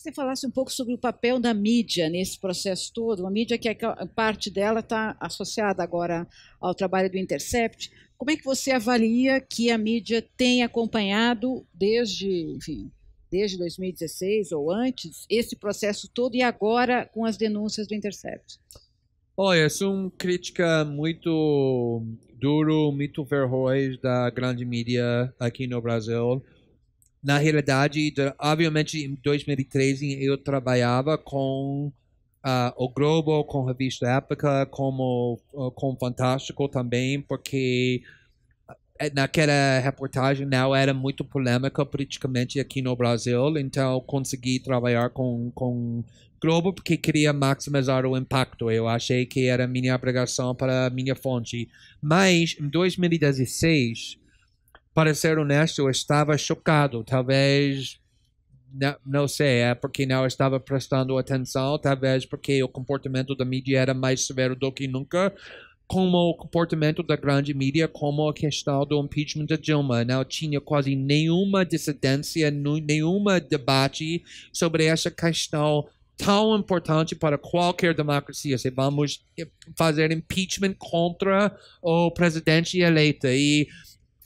que você falasse um pouco sobre o papel da mídia nesse processo todo, uma mídia que é, parte dela está associada agora ao trabalho do Intercept. Como é que você avalia que a mídia tem acompanhado desde, enfim, desde 2016 ou antes esse processo todo e agora com as denúncias do Intercept? Olha, isso é uma crítica muito duro, muito ferroz da grande mídia aqui no Brasil na realidade, obviamente, em 2013 eu trabalhava com uh, o Globo, com a revista Época, como ah, com Fantástico também, porque eh, naquela reportagem não né, era muito polêmica politicamente aqui no Brasil, então consegui trabalhar com com Globo porque queria maximizar o impacto. Eu achei que era minha obrigação para minha fonte. Mas em 2016 para ser honesto, eu estava chocado. Talvez, não, né, não sei, é porque não estava prestando atenção, talvez porque o comportamento da mídia era mais severo do que nunca como o comportamento da grande mídia, como a questão do impeachment de Dilma. Não tinha quase nenhuma dissidência, nenhuma debate sobre essa questão tão importante para qualquer democracia. Se vamos fazer impeachment contra o presidente eleito. E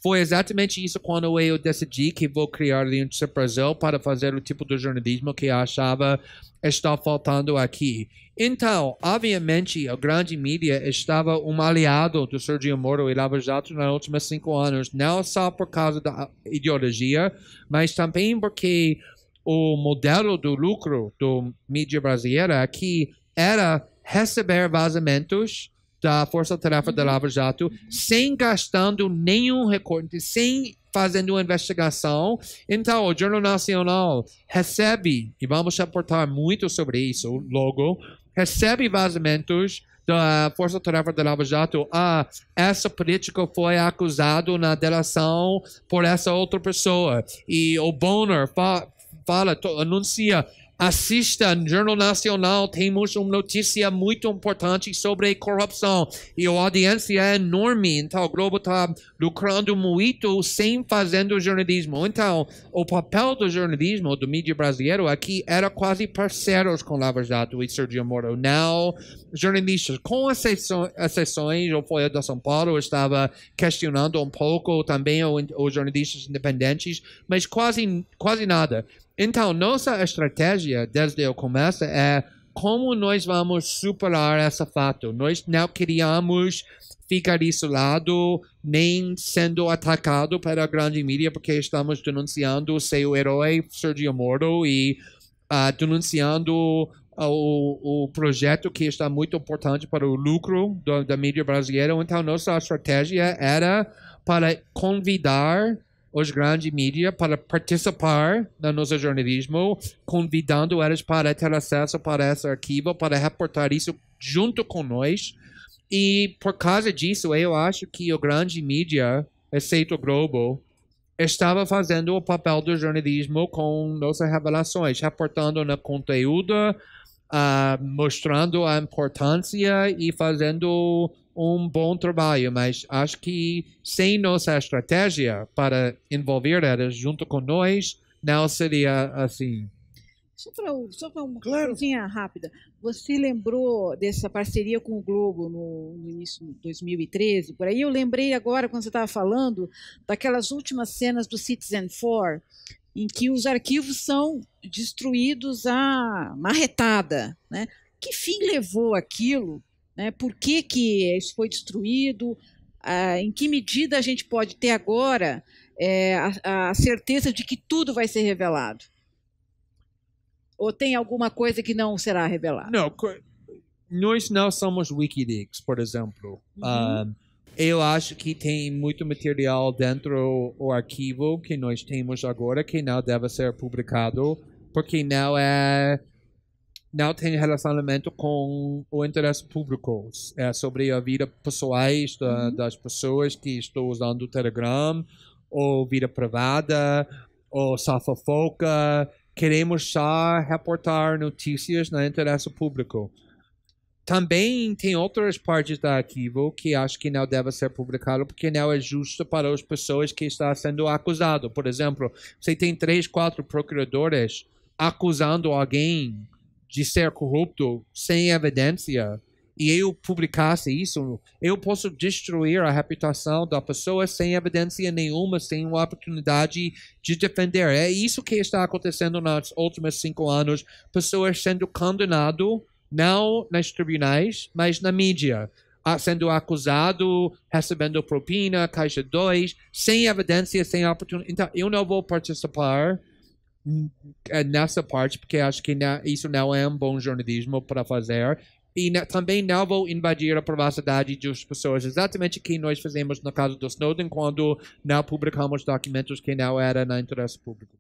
foi exatamente isso quando eu decidi que vou criar Linha Brasil para fazer o tipo de jornalismo que achava está faltando aqui. Então, obviamente, a grande mídia estava um aliado do Sergio Moro e Lava Jato nos últimos cinco anos, não só por causa da ideologia, mas também porque o modelo do lucro do mídia brasileira aqui era receber vazamentos da Força Tarefa da uhum. Lava Jato sem gastando nenhum recorte, sem fazendo uma investigação. Então, o Jornal Nacional recebe, e vamos reportar muito sobre isso logo, recebe vazamentos da Força Tarefa da Lava Jato, ah, essa política foi acusado na delação por essa outra pessoa. E o Bonner fa fala, anuncia, Assista, no Jornal Nacional temos uma notícia muito importante sobre corrupção e a audiência é enorme. Então, o Globo está lucrando muito sem fazendo jornalismo. Então, o papel do jornalismo, do mídia brasileiro aqui, é era quase parceiros com Lava Jato e Sergio Moro. Não, jornalistas, com exceções, o Folha de São Paulo estava questionando um pouco também os jornalistas independentes, mas quase, quase nada. Então, nossa estratégia desde o começo é como nós vamos superar esse fato. Nós não queríamos ficar isolado, nem sendo atacado pela grande mídia, porque estamos denunciando seu herói Sergio Moro e uh, denunciando ah, o, o projeto que está muito importante para o lucro do, da mídia brasileira. Então, nossa estratégia era para convidar os grandes mídias para participar do nosso jornalismo, convidando eles para ter acesso para esse arquivo, para reportar isso junto com nós. E por causa disso, eu acho que o grande mídia, exceto o Globo, estava fazendo o papel do jornalismo com nossas revelações, reportando no conteúdo, uh, mostrando a importância e fazendo um bom trabalho, mas acho que sem nossa estratégia para envolver elas junto com nós, não seria assim. Só para, só uma claro. coisinha rápida. Você lembrou dessa parceria com o Globo no, no início de 2013? Por aí eu lembrei agora, quando você estava falando, daquelas últimas cenas do Citizen Four, em que os arquivos são destruídos à marretada. Né? Que fim levou aquilo né? Por que, que isso foi destruído? Ah, em que medida a gente pode ter agora é, a, a certeza de que tudo vai ser revelado? Ou tem alguma coisa que não será revelada? Não, nós não somos Wikileaks, por exemplo. Uhum. Ah, eu acho que tem muito material dentro do arquivo que nós temos agora que não deve ser publicado, porque não é não tem relacionamento com o interesse público. É sobre a vida pessoais da, uhum. das pessoas que estão usando o Telegram, ou vida privada, ou safofoca. Queremos só reportar notícias no interesse público. Também tem outras partes do arquivo que acho que não deve ser publicado porque não é justo para as pessoas que estão sendo acusado. Por exemplo, você tem três, quatro procuradores acusando alguém de ser corrupto sem evidência e eu publicasse isso, eu posso destruir a reputação da pessoa sem evidência nenhuma, sem uma oportunidade de defender. É isso que está acontecendo nos últimos cinco anos. Pessoas sendo condenadas, não nos tribunais, mas na mídia. Ah, sendo acusado, recebendo propina, caixa 2, sem evidência, sem oportunidade. Então, eu não vou participar é, nessa parte, porque acho que isso não é um bom jornalismo para fazer. E também não vou invadir a privacidade das pessoas, exatamente o que nós fizemos no caso do Snowden, quando não publicamos documentos que não eram na interesse público.